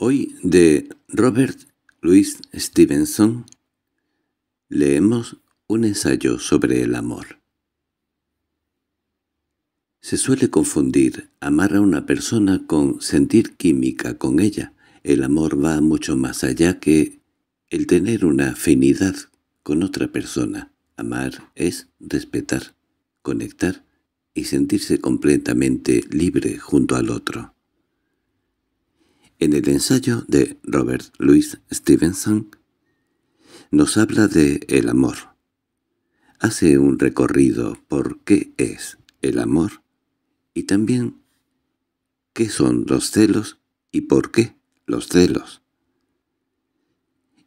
Hoy de Robert Louis Stevenson leemos un ensayo sobre el amor. Se suele confundir amar a una persona con sentir química con ella. El amor va mucho más allá que el tener una afinidad con otra persona. Amar es respetar, conectar y sentirse completamente libre junto al otro. En el ensayo de Robert Louis Stevenson nos habla de el amor. Hace un recorrido por qué es el amor y también qué son los celos y por qué los celos.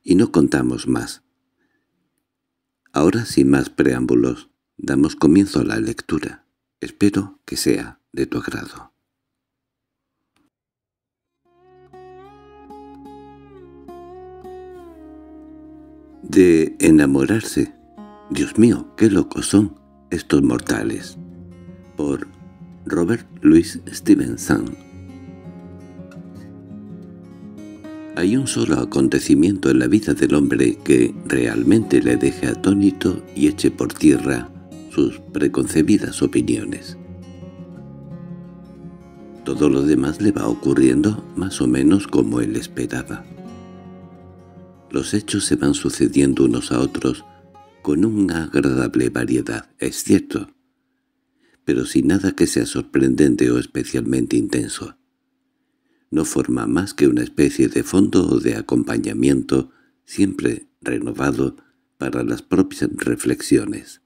Y no contamos más. Ahora sin más preámbulos, damos comienzo a la lectura. Espero que sea de tu agrado. de enamorarse. Dios mío, qué locos son estos mortales. Por Robert Louis Stevenson Hay un solo acontecimiento en la vida del hombre que realmente le deje atónito y eche por tierra sus preconcebidas opiniones. Todo lo demás le va ocurriendo más o menos como él esperaba. Los hechos se van sucediendo unos a otros con una agradable variedad, es cierto, pero sin nada que sea sorprendente o especialmente intenso. No forma más que una especie de fondo o de acompañamiento, siempre renovado, para las propias reflexiones.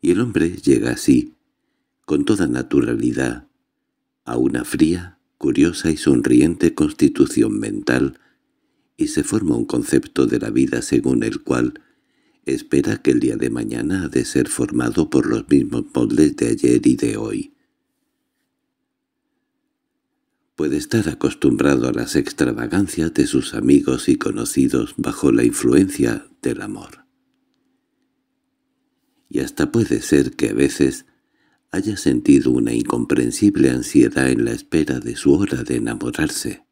Y el hombre llega así, con toda naturalidad, a una fría, curiosa y sonriente constitución mental y se forma un concepto de la vida según el cual espera que el día de mañana ha de ser formado por los mismos moldes de ayer y de hoy. Puede estar acostumbrado a las extravagancias de sus amigos y conocidos bajo la influencia del amor. Y hasta puede ser que a veces haya sentido una incomprensible ansiedad en la espera de su hora de enamorarse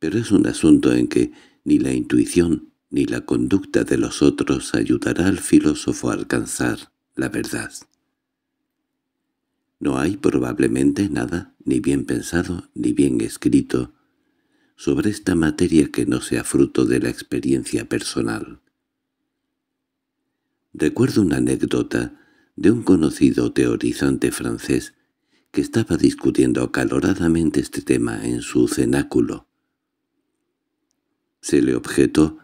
pero es un asunto en que ni la intuición ni la conducta de los otros ayudará al filósofo a alcanzar la verdad. No hay probablemente nada, ni bien pensado, ni bien escrito, sobre esta materia que no sea fruto de la experiencia personal. Recuerdo una anécdota de un conocido teorizante francés que estaba discutiendo acaloradamente este tema en su cenáculo se le objetó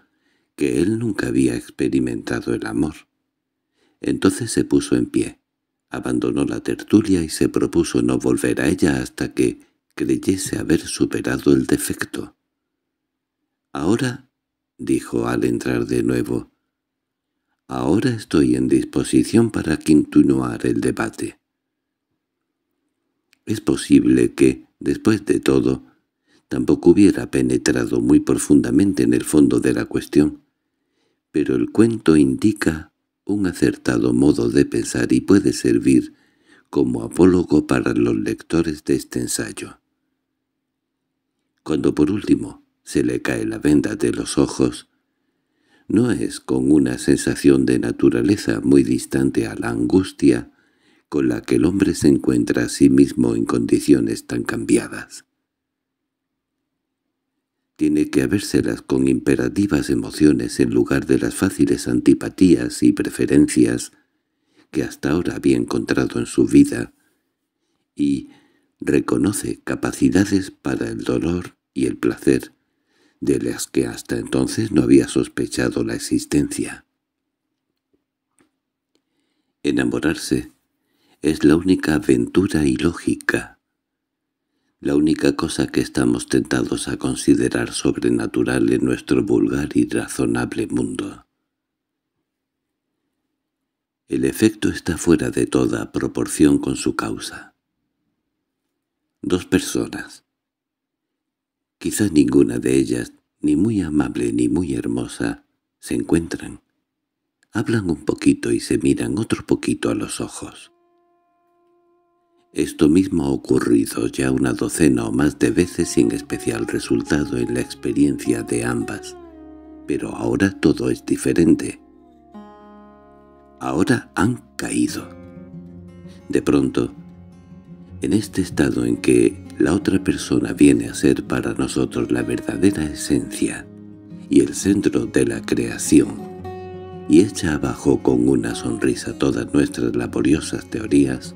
que él nunca había experimentado el amor. Entonces se puso en pie, abandonó la tertulia y se propuso no volver a ella hasta que creyese haber superado el defecto. —Ahora —dijo al entrar de nuevo—, ahora estoy en disposición para continuar el debate. Es posible que, después de todo, tampoco hubiera penetrado muy profundamente en el fondo de la cuestión, pero el cuento indica un acertado modo de pensar y puede servir como apólogo para los lectores de este ensayo. Cuando por último se le cae la venda de los ojos, no es con una sensación de naturaleza muy distante a la angustia con la que el hombre se encuentra a sí mismo en condiciones tan cambiadas tiene que habérselas con imperativas emociones en lugar de las fáciles antipatías y preferencias que hasta ahora había encontrado en su vida, y reconoce capacidades para el dolor y el placer, de las que hasta entonces no había sospechado la existencia. Enamorarse es la única aventura ilógica la única cosa que estamos tentados a considerar sobrenatural en nuestro vulgar y razonable mundo. El efecto está fuera de toda proporción con su causa. Dos personas. Quizá ninguna de ellas, ni muy amable ni muy hermosa, se encuentran. Hablan un poquito y se miran otro poquito a los ojos. Esto mismo ha ocurrido ya una docena o más de veces sin especial resultado en la experiencia de ambas, pero ahora todo es diferente. Ahora han caído. De pronto, en este estado en que la otra persona viene a ser para nosotros la verdadera esencia y el centro de la creación, y echa abajo con una sonrisa todas nuestras laboriosas teorías,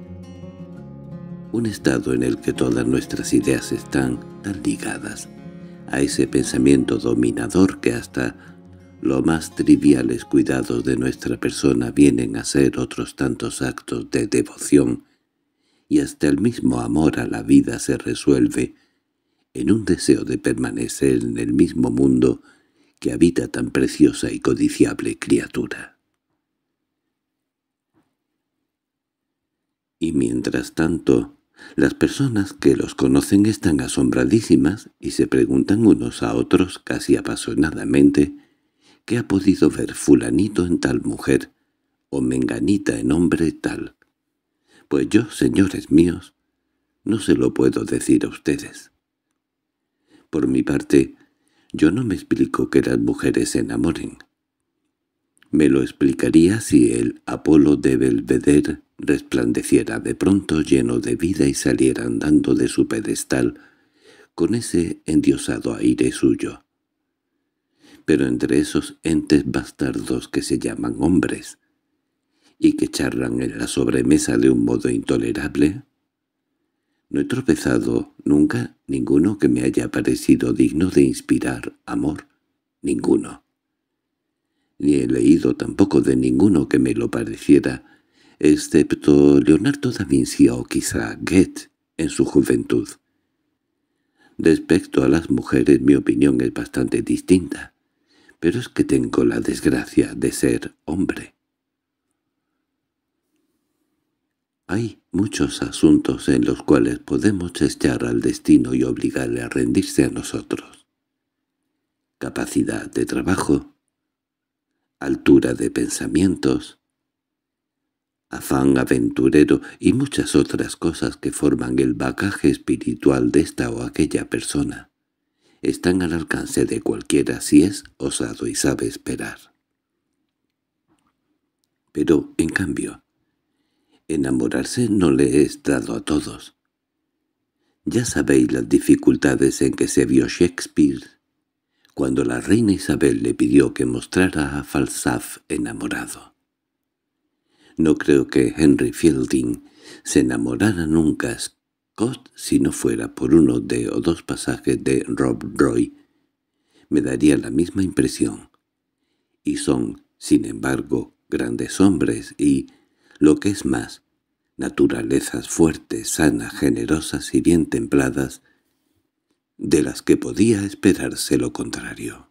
un estado en el que todas nuestras ideas están tan ligadas a ese pensamiento dominador que hasta los más triviales cuidados de nuestra persona vienen a ser otros tantos actos de devoción, y hasta el mismo amor a la vida se resuelve en un deseo de permanecer en el mismo mundo que habita tan preciosa y codiciable criatura. Y mientras tanto, las personas que los conocen están asombradísimas y se preguntan unos a otros casi apasionadamente qué ha podido ver fulanito en tal mujer o menganita en hombre tal. Pues yo, señores míos, no se lo puedo decir a ustedes. Por mi parte, yo no me explico que las mujeres se enamoren. Me lo explicaría si el Apolo de Belvedere resplandeciera de pronto lleno de vida y saliera andando de su pedestal con ese endiosado aire suyo. Pero entre esos entes bastardos que se llaman hombres y que charlan en la sobremesa de un modo intolerable, no he tropezado nunca ninguno que me haya parecido digno de inspirar amor, ninguno ni he leído tampoco de ninguno que me lo pareciera, excepto Leonardo da Vinci o quizá Goethe en su juventud. Respecto a las mujeres mi opinión es bastante distinta, pero es que tengo la desgracia de ser hombre. Hay muchos asuntos en los cuales podemos echar al destino y obligarle a rendirse a nosotros. Capacidad de trabajo, altura de pensamientos, afán aventurero y muchas otras cosas que forman el bagaje espiritual de esta o aquella persona, están al alcance de cualquiera si es osado y sabe esperar. Pero, en cambio, enamorarse no le es dado a todos. Ya sabéis las dificultades en que se vio Shakespeare cuando la reina Isabel le pidió que mostrara a Falsaf enamorado. No creo que Henry Fielding se enamorara nunca Scott si no fuera por uno de o dos pasajes de Rob Roy. Me daría la misma impresión. Y son, sin embargo, grandes hombres y, lo que es más, naturalezas fuertes, sanas, generosas y bien templadas, de las que podía esperarse lo contrario.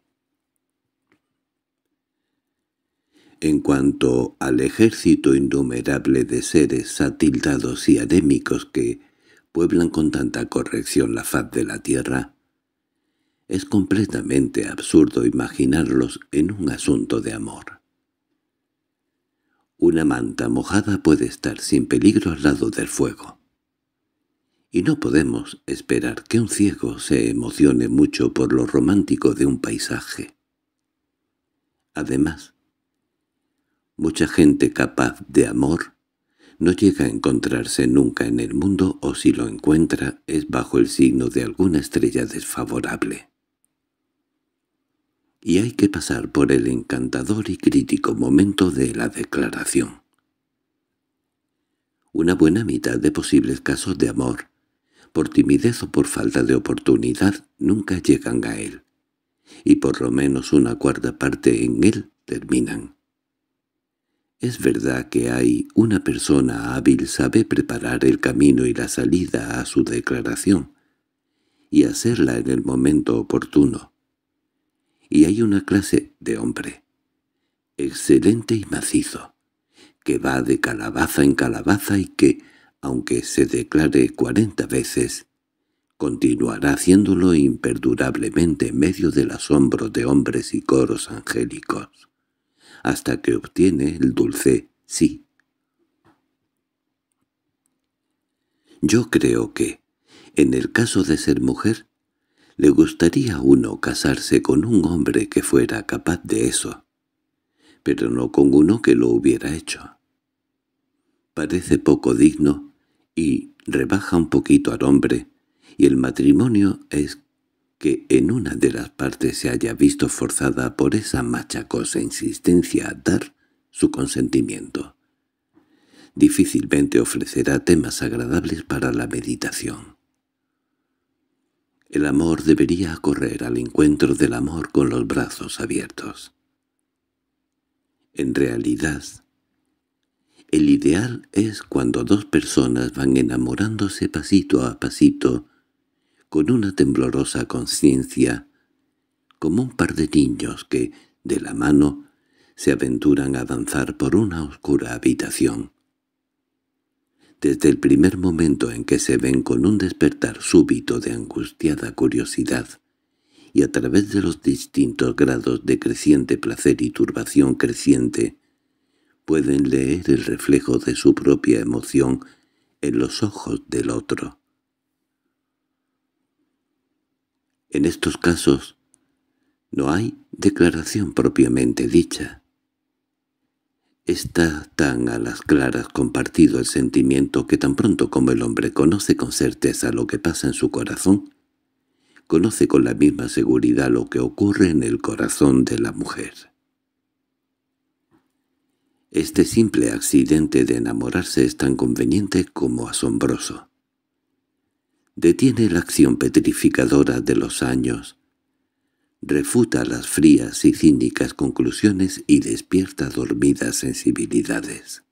En cuanto al ejército innumerable de seres atildados y adémicos que pueblan con tanta corrección la faz de la tierra, es completamente absurdo imaginarlos en un asunto de amor. Una manta mojada puede estar sin peligro al lado del fuego y no podemos esperar que un ciego se emocione mucho por lo romántico de un paisaje. Además, mucha gente capaz de amor no llega a encontrarse nunca en el mundo o si lo encuentra es bajo el signo de alguna estrella desfavorable. Y hay que pasar por el encantador y crítico momento de la declaración. Una buena mitad de posibles casos de amor por timidez o por falta de oportunidad, nunca llegan a él, y por lo menos una cuarta parte en él terminan. Es verdad que hay una persona hábil sabe preparar el camino y la salida a su declaración, y hacerla en el momento oportuno. Y hay una clase de hombre, excelente y macizo, que va de calabaza en calabaza y que, aunque se declare cuarenta veces, continuará haciéndolo imperdurablemente en medio del asombro de hombres y coros angélicos, hasta que obtiene el dulce sí. Yo creo que, en el caso de ser mujer, le gustaría a uno casarse con un hombre que fuera capaz de eso, pero no con uno que lo hubiera hecho. Parece poco digno rebaja un poquito al hombre, y el matrimonio es que en una de las partes se haya visto forzada por esa machacosa insistencia a dar su consentimiento. Difícilmente ofrecerá temas agradables para la meditación. El amor debería correr al encuentro del amor con los brazos abiertos. En realidad, el ideal es cuando dos personas van enamorándose pasito a pasito, con una temblorosa conciencia, como un par de niños que, de la mano, se aventuran a danzar por una oscura habitación. Desde el primer momento en que se ven con un despertar súbito de angustiada curiosidad, y a través de los distintos grados de creciente placer y turbación creciente, pueden leer el reflejo de su propia emoción en los ojos del otro. En estos casos no hay declaración propiamente dicha. Está tan a las claras compartido el sentimiento que tan pronto como el hombre conoce con certeza lo que pasa en su corazón, conoce con la misma seguridad lo que ocurre en el corazón de la mujer. Este simple accidente de enamorarse es tan conveniente como asombroso. Detiene la acción petrificadora de los años, refuta las frías y cínicas conclusiones y despierta dormidas sensibilidades.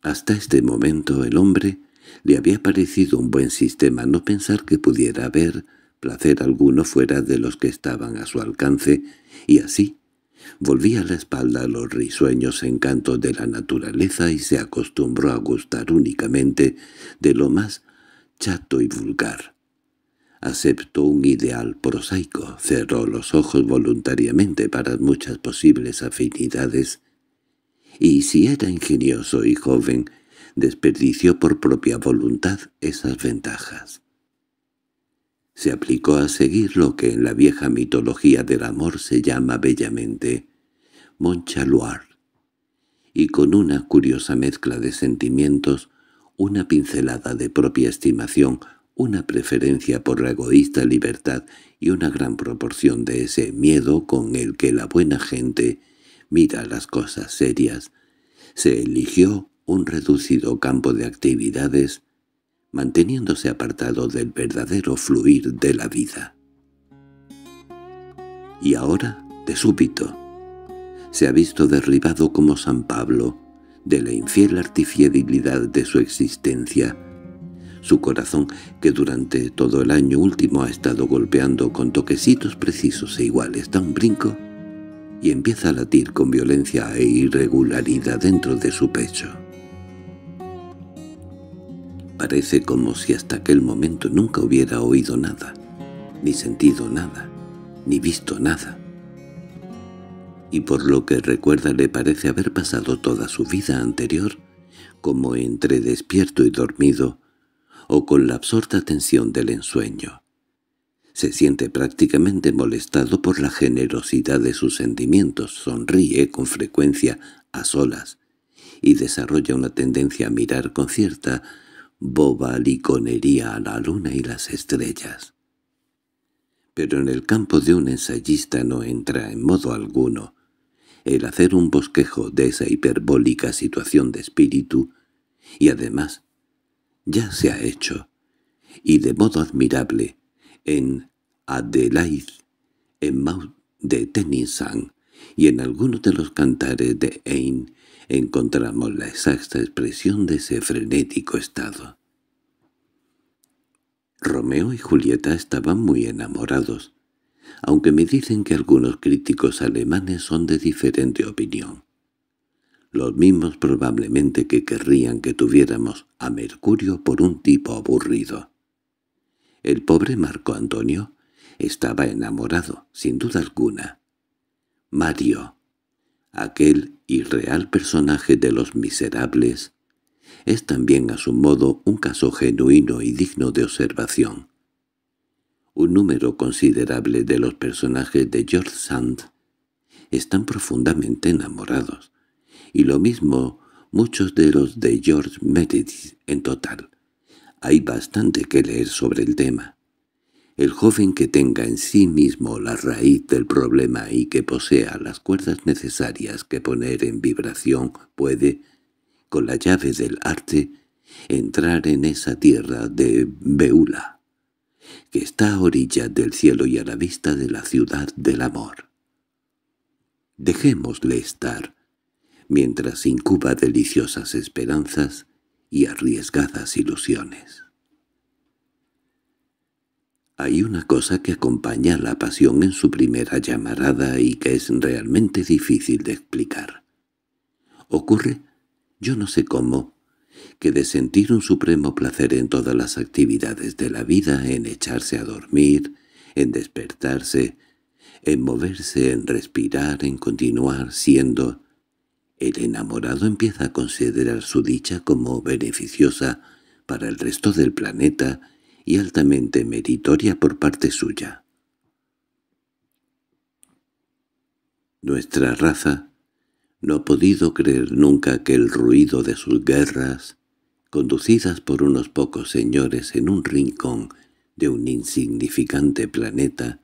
Hasta este momento el hombre le había parecido un buen sistema no pensar que pudiera haber placer alguno fuera de los que estaban a su alcance, y así Volvía la espalda a los risueños encantos de la naturaleza y se acostumbró a gustar únicamente de lo más chato y vulgar. Aceptó un ideal prosaico, cerró los ojos voluntariamente para muchas posibles afinidades, y si era ingenioso y joven, desperdició por propia voluntad esas ventajas se aplicó a seguir lo que en la vieja mitología del amor se llama bellamente Monchaluar, y con una curiosa mezcla de sentimientos, una pincelada de propia estimación, una preferencia por la egoísta libertad y una gran proporción de ese miedo con el que la buena gente mira las cosas serias, se eligió un reducido campo de actividades manteniéndose apartado del verdadero fluir de la vida. Y ahora, de súbito, se ha visto derribado como San Pablo, de la infiel artificialidad de su existencia, su corazón, que durante todo el año último ha estado golpeando con toquecitos precisos e iguales, da un brinco y empieza a latir con violencia e irregularidad dentro de su pecho parece como si hasta aquel momento nunca hubiera oído nada, ni sentido nada, ni visto nada. Y por lo que recuerda le parece haber pasado toda su vida anterior, como entre despierto y dormido, o con la absorta tensión del ensueño. Se siente prácticamente molestado por la generosidad de sus sentimientos, sonríe con frecuencia a solas, y desarrolla una tendencia a mirar con cierta boba liconería a la luna y las estrellas. Pero en el campo de un ensayista no entra en modo alguno. El hacer un bosquejo de esa hiperbólica situación de espíritu, y además, ya se ha hecho, y de modo admirable, en Adelaide, en Mount de Tennyson, y en algunos de los cantares de Ein encontramos la exacta expresión de ese frenético estado. Romeo y Julieta estaban muy enamorados, aunque me dicen que algunos críticos alemanes son de diferente opinión. Los mismos probablemente que querrían que tuviéramos a Mercurio por un tipo aburrido. El pobre Marco Antonio estaba enamorado, sin duda alguna, Mario, aquel irreal personaje de los miserables, es también a su modo un caso genuino y digno de observación. Un número considerable de los personajes de George Sand están profundamente enamorados, y lo mismo muchos de los de George Meredith en total. Hay bastante que leer sobre el tema. El joven que tenga en sí mismo la raíz del problema y que posea las cuerdas necesarias que poner en vibración puede, con la llave del arte, entrar en esa tierra de Beula, que está a orillas del cielo y a la vista de la ciudad del amor. Dejémosle estar, mientras incuba deliciosas esperanzas y arriesgadas ilusiones. Hay una cosa que acompaña a la pasión en su primera llamarada y que es realmente difícil de explicar. Ocurre, yo no sé cómo, que de sentir un supremo placer en todas las actividades de la vida, en echarse a dormir, en despertarse, en moverse, en respirar, en continuar siendo, el enamorado empieza a considerar su dicha como beneficiosa para el resto del planeta y altamente meritoria por parte suya. Nuestra raza no ha podido creer nunca que el ruido de sus guerras, conducidas por unos pocos señores en un rincón de un insignificante planeta,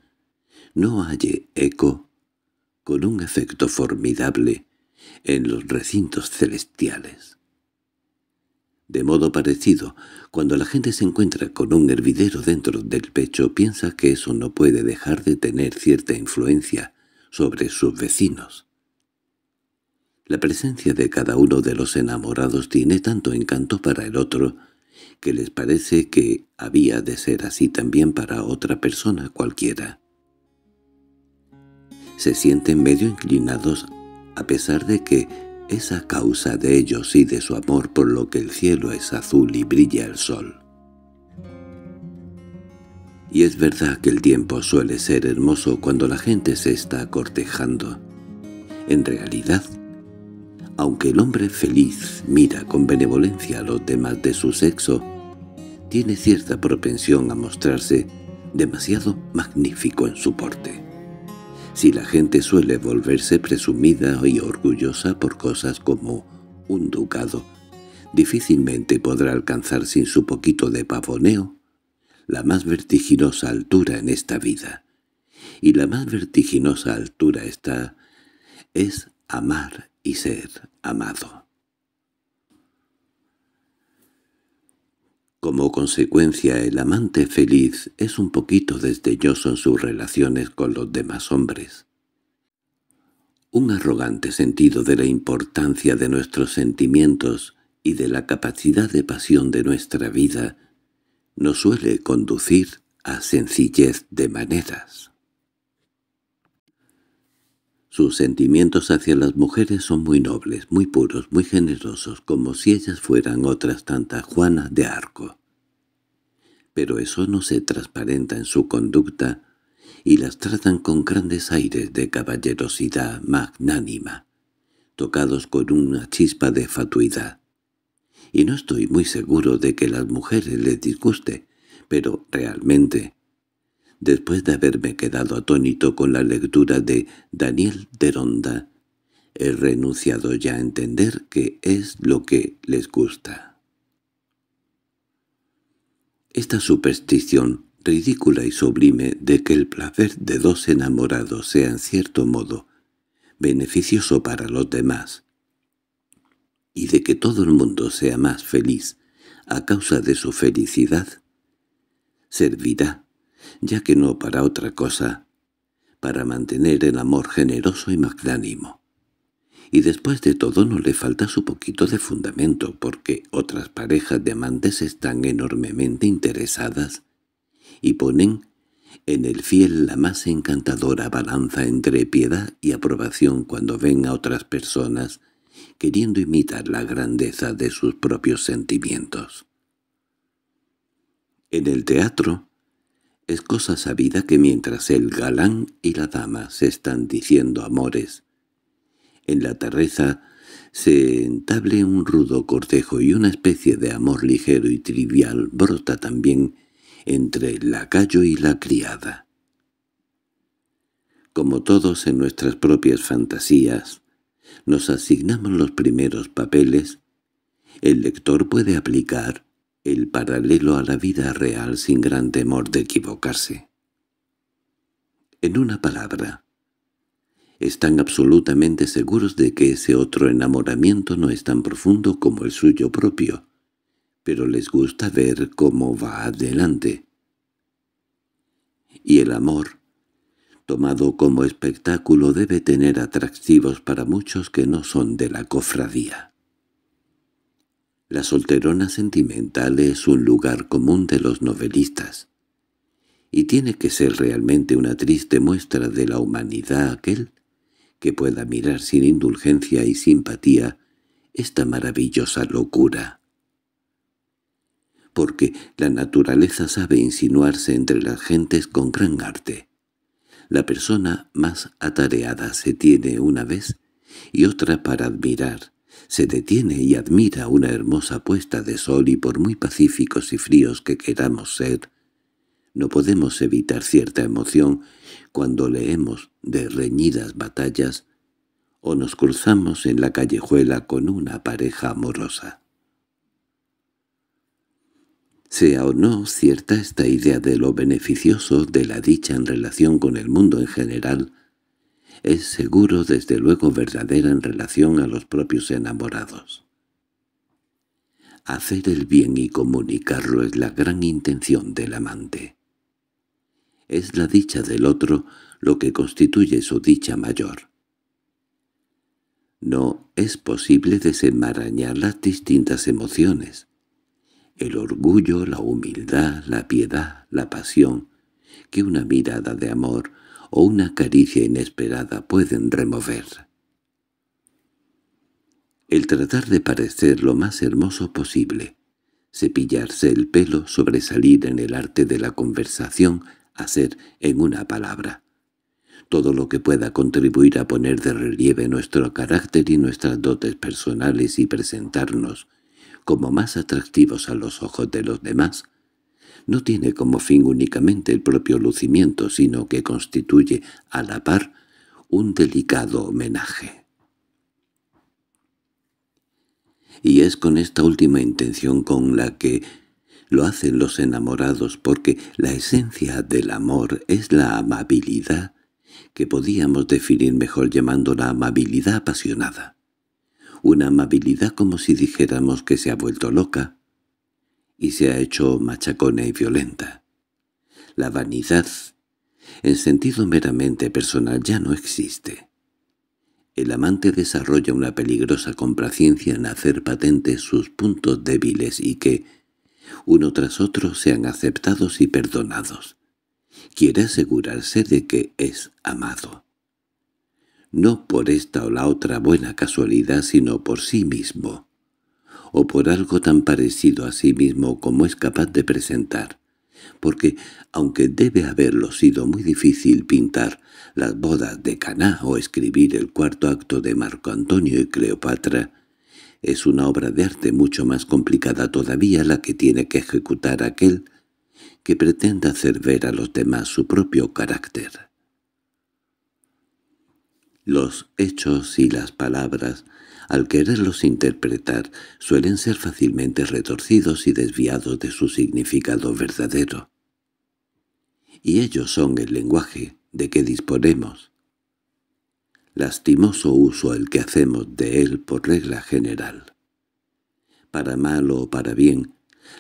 no halle eco, con un efecto formidable, en los recintos celestiales. De modo parecido, cuando la gente se encuentra con un hervidero dentro del pecho piensa que eso no puede dejar de tener cierta influencia sobre sus vecinos. La presencia de cada uno de los enamorados tiene tanto encanto para el otro que les parece que había de ser así también para otra persona cualquiera. Se sienten medio inclinados a pesar de que es a causa de ellos y de su amor por lo que el cielo es azul y brilla el sol. Y es verdad que el tiempo suele ser hermoso cuando la gente se está cortejando. En realidad, aunque el hombre feliz mira con benevolencia a los demás de su sexo, tiene cierta propensión a mostrarse demasiado magnífico en su porte si la gente suele volverse presumida y orgullosa por cosas como un ducado, difícilmente podrá alcanzar sin su poquito de pavoneo la más vertiginosa altura en esta vida. Y la más vertiginosa altura está es amar y ser amado. Como consecuencia el amante feliz es un poquito desdeñoso en sus relaciones con los demás hombres. Un arrogante sentido de la importancia de nuestros sentimientos y de la capacidad de pasión de nuestra vida nos suele conducir a sencillez de maneras. Sus sentimientos hacia las mujeres son muy nobles, muy puros, muy generosos, como si ellas fueran otras tantas Juanas de Arco. Pero eso no se transparenta en su conducta, y las tratan con grandes aires de caballerosidad magnánima, tocados con una chispa de fatuidad. Y no estoy muy seguro de que las mujeres les disguste, pero realmente después de haberme quedado atónito con la lectura de Daniel de Ronda, he renunciado ya a entender qué es lo que les gusta. Esta superstición ridícula y sublime de que el placer de dos enamorados sea en cierto modo beneficioso para los demás, y de que todo el mundo sea más feliz a causa de su felicidad, servirá ya que no para otra cosa, para mantener el amor generoso y magnánimo. Y después de todo no le falta su poquito de fundamento, porque otras parejas de amantes están enormemente interesadas y ponen en el fiel la más encantadora balanza entre piedad y aprobación cuando ven a otras personas queriendo imitar la grandeza de sus propios sentimientos. En el teatro, es cosa sabida que mientras el galán y la dama se están diciendo amores, en la terraza se entable un rudo cortejo y una especie de amor ligero y trivial brota también entre el lacayo y la criada. Como todos en nuestras propias fantasías, nos asignamos los primeros papeles, el lector puede aplicar el paralelo a la vida real sin gran temor de equivocarse. En una palabra, están absolutamente seguros de que ese otro enamoramiento no es tan profundo como el suyo propio, pero les gusta ver cómo va adelante. Y el amor, tomado como espectáculo, debe tener atractivos para muchos que no son de la cofradía. La solterona sentimental es un lugar común de los novelistas, y tiene que ser realmente una triste muestra de la humanidad aquel que pueda mirar sin indulgencia y simpatía esta maravillosa locura. Porque la naturaleza sabe insinuarse entre las gentes con gran arte. La persona más atareada se tiene una vez y otra para admirar, se detiene y admira una hermosa puesta de sol y por muy pacíficos y fríos que queramos ser, no podemos evitar cierta emoción cuando leemos de reñidas batallas o nos cruzamos en la callejuela con una pareja amorosa. Sea o no cierta esta idea de lo beneficioso de la dicha en relación con el mundo en general, es seguro desde luego verdadera en relación a los propios enamorados. Hacer el bien y comunicarlo es la gran intención del amante. Es la dicha del otro lo que constituye su dicha mayor. No es posible desenmarañar las distintas emociones. El orgullo, la humildad, la piedad, la pasión, que una mirada de amor, o una caricia inesperada pueden remover. El tratar de parecer lo más hermoso posible, cepillarse el pelo, sobresalir en el arte de la conversación, hacer en una palabra. Todo lo que pueda contribuir a poner de relieve nuestro carácter y nuestras dotes personales y presentarnos como más atractivos a los ojos de los demás, no tiene como fin únicamente el propio lucimiento, sino que constituye, a la par, un delicado homenaje. Y es con esta última intención con la que lo hacen los enamorados, porque la esencia del amor es la amabilidad, que podíamos definir mejor llamando la amabilidad apasionada. Una amabilidad como si dijéramos que se ha vuelto loca, y se ha hecho machacona y violenta. La vanidad, en sentido meramente personal, ya no existe. El amante desarrolla una peligrosa complacencia en hacer patentes sus puntos débiles y que, uno tras otro, sean aceptados y perdonados. Quiere asegurarse de que es amado. No por esta o la otra buena casualidad, sino por sí mismo o por algo tan parecido a sí mismo como es capaz de presentar. Porque, aunque debe haberlo sido muy difícil pintar las bodas de Caná o escribir el cuarto acto de Marco Antonio y Cleopatra, es una obra de arte mucho más complicada todavía la que tiene que ejecutar aquel que pretenda hacer ver a los demás su propio carácter. Los hechos y las palabras al quererlos interpretar, suelen ser fácilmente retorcidos y desviados de su significado verdadero. Y ellos son el lenguaje de que disponemos. Lastimoso uso el que hacemos de él por regla general. Para mal o para bien,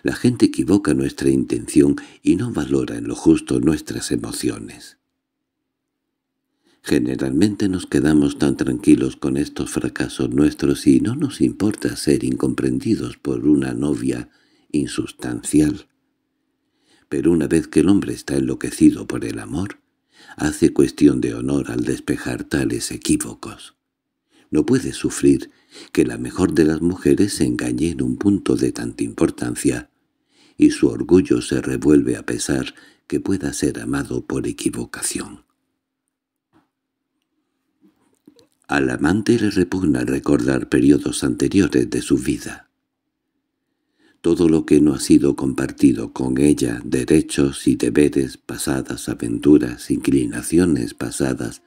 la gente equivoca nuestra intención y no valora en lo justo nuestras emociones. Generalmente nos quedamos tan tranquilos con estos fracasos nuestros y no nos importa ser incomprendidos por una novia insustancial. Pero una vez que el hombre está enloquecido por el amor, hace cuestión de honor al despejar tales equívocos. No puede sufrir que la mejor de las mujeres se engañe en un punto de tanta importancia, y su orgullo se revuelve a pesar que pueda ser amado por equivocación. Al amante le repugna recordar periodos anteriores de su vida. Todo lo que no ha sido compartido con ella, derechos y deberes, pasadas aventuras, inclinaciones pasadas,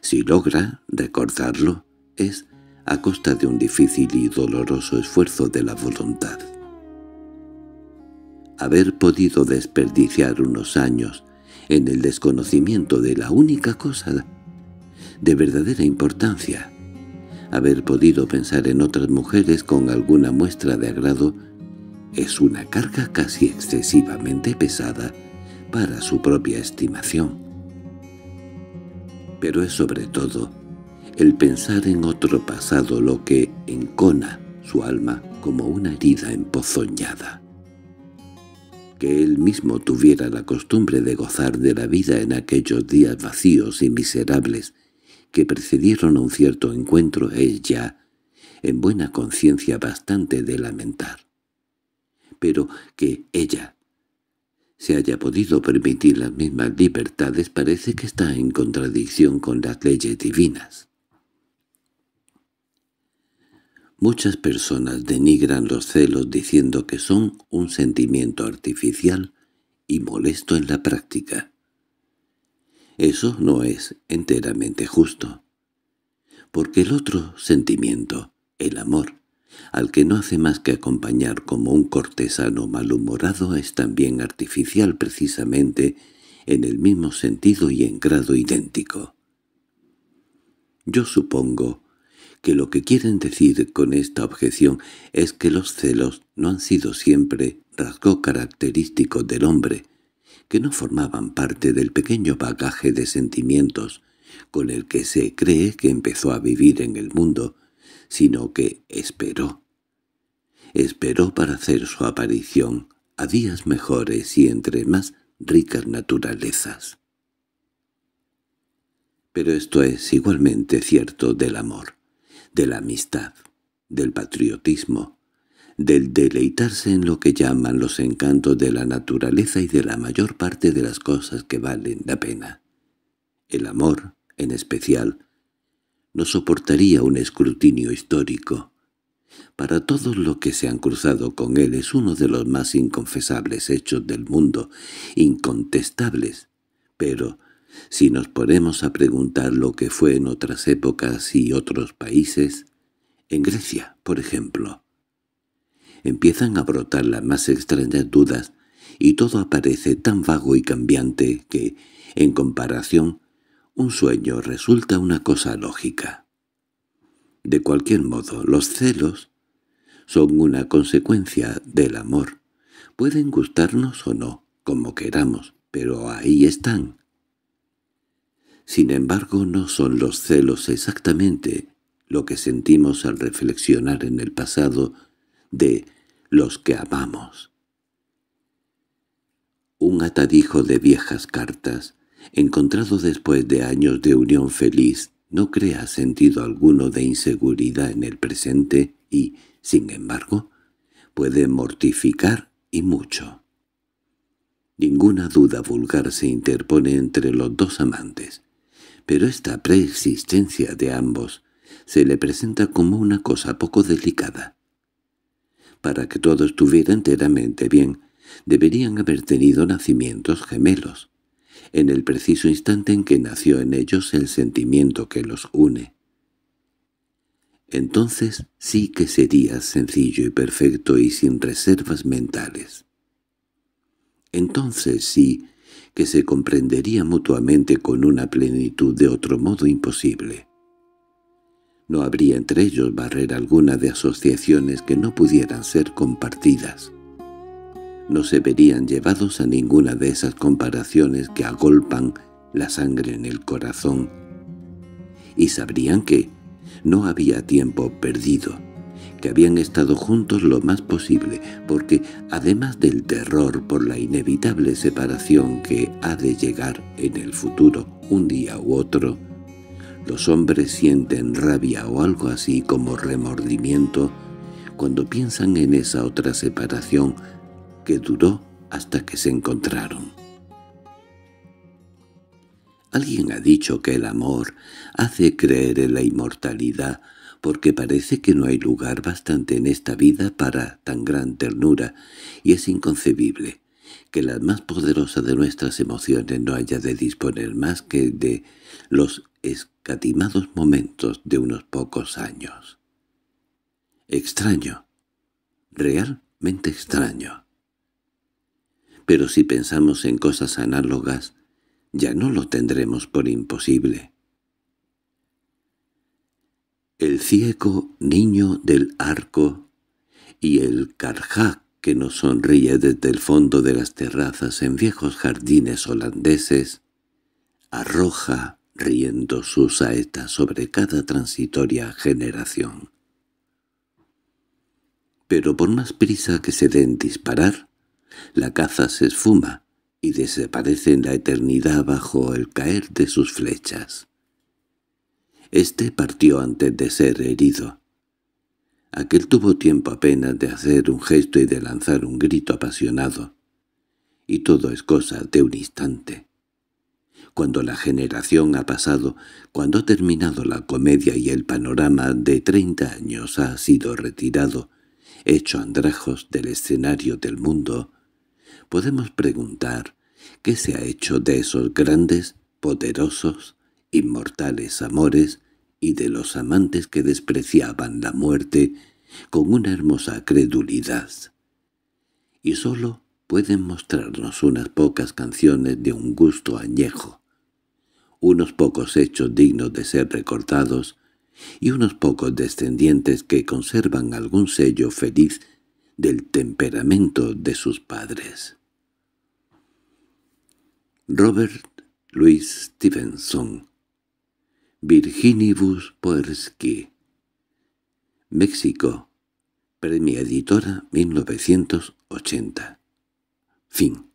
si logra recordarlo, es a costa de un difícil y doloroso esfuerzo de la voluntad. Haber podido desperdiciar unos años en el desconocimiento de la única cosa de verdadera importancia. Haber podido pensar en otras mujeres con alguna muestra de agrado es una carga casi excesivamente pesada para su propia estimación. Pero es sobre todo el pensar en otro pasado lo que encona su alma como una herida empozoñada. Que él mismo tuviera la costumbre de gozar de la vida en aquellos días vacíos y miserables que precedieron a un cierto encuentro es ya, en buena conciencia, bastante de lamentar. Pero que ella se haya podido permitir las mismas libertades parece que está en contradicción con las leyes divinas. Muchas personas denigran los celos diciendo que son un sentimiento artificial y molesto en la práctica. Eso no es enteramente justo. Porque el otro sentimiento, el amor, al que no hace más que acompañar como un cortesano malhumorado es también artificial precisamente en el mismo sentido y en grado idéntico. Yo supongo que lo que quieren decir con esta objeción es que los celos no han sido siempre rasgo característico del hombre, que no formaban parte del pequeño bagaje de sentimientos con el que se cree que empezó a vivir en el mundo, sino que esperó. Esperó para hacer su aparición a días mejores y entre más ricas naturalezas. Pero esto es igualmente cierto del amor, de la amistad, del patriotismo, del deleitarse en lo que llaman los encantos de la naturaleza y de la mayor parte de las cosas que valen la pena. El amor, en especial, no soportaría un escrutinio histórico. Para todos los que se han cruzado con él es uno de los más inconfesables hechos del mundo, incontestables. Pero, si nos ponemos a preguntar lo que fue en otras épocas y otros países, en Grecia, por ejemplo, empiezan a brotar las más extrañas dudas, y todo aparece tan vago y cambiante que, en comparación, un sueño resulta una cosa lógica. De cualquier modo, los celos son una consecuencia del amor. Pueden gustarnos o no, como queramos, pero ahí están. Sin embargo, no son los celos exactamente lo que sentimos al reflexionar en el pasado de los que amamos. Un atadijo de viejas cartas, encontrado después de años de unión feliz, no crea sentido alguno de inseguridad en el presente y, sin embargo, puede mortificar y mucho. Ninguna duda vulgar se interpone entre los dos amantes, pero esta preexistencia de ambos se le presenta como una cosa poco delicada, para que todo estuviera enteramente bien, deberían haber tenido nacimientos gemelos, en el preciso instante en que nació en ellos el sentimiento que los une. Entonces sí que sería sencillo y perfecto y sin reservas mentales. Entonces sí que se comprendería mutuamente con una plenitud de otro modo imposible. No habría entre ellos barrera alguna de asociaciones que no pudieran ser compartidas. No se verían llevados a ninguna de esas comparaciones que agolpan la sangre en el corazón. Y sabrían que no había tiempo perdido, que habían estado juntos lo más posible, porque además del terror por la inevitable separación que ha de llegar en el futuro un día u otro, los hombres sienten rabia o algo así como remordimiento cuando piensan en esa otra separación que duró hasta que se encontraron. Alguien ha dicho que el amor hace creer en la inmortalidad porque parece que no hay lugar bastante en esta vida para tan gran ternura y es inconcebible que la más poderosa de nuestras emociones no haya de disponer más que de los escatimados momentos de unos pocos años. Extraño, realmente extraño. Pero si pensamos en cosas análogas, ya no lo tendremos por imposible. El ciego niño del arco y el carjac que nos sonríe desde el fondo de las terrazas en viejos jardines holandeses, arroja riendo sus saetas sobre cada transitoria generación. Pero por más prisa que se den disparar, la caza se esfuma y desaparece en la eternidad bajo el caer de sus flechas. Este partió antes de ser herido. Aquel tuvo tiempo apenas de hacer un gesto y de lanzar un grito apasionado. Y todo es cosa de un instante cuando la generación ha pasado, cuando ha terminado la comedia y el panorama de treinta años ha sido retirado, hecho andrajos del escenario del mundo, podemos preguntar qué se ha hecho de esos grandes, poderosos, inmortales amores y de los amantes que despreciaban la muerte con una hermosa credulidad. Y solo pueden mostrarnos unas pocas canciones de un gusto añejo, unos pocos hechos dignos de ser recortados, y unos pocos descendientes que conservan algún sello feliz del temperamento de sus padres. Robert Louis Stevenson Virginibus Poersky México Premia Editora 1980 Fin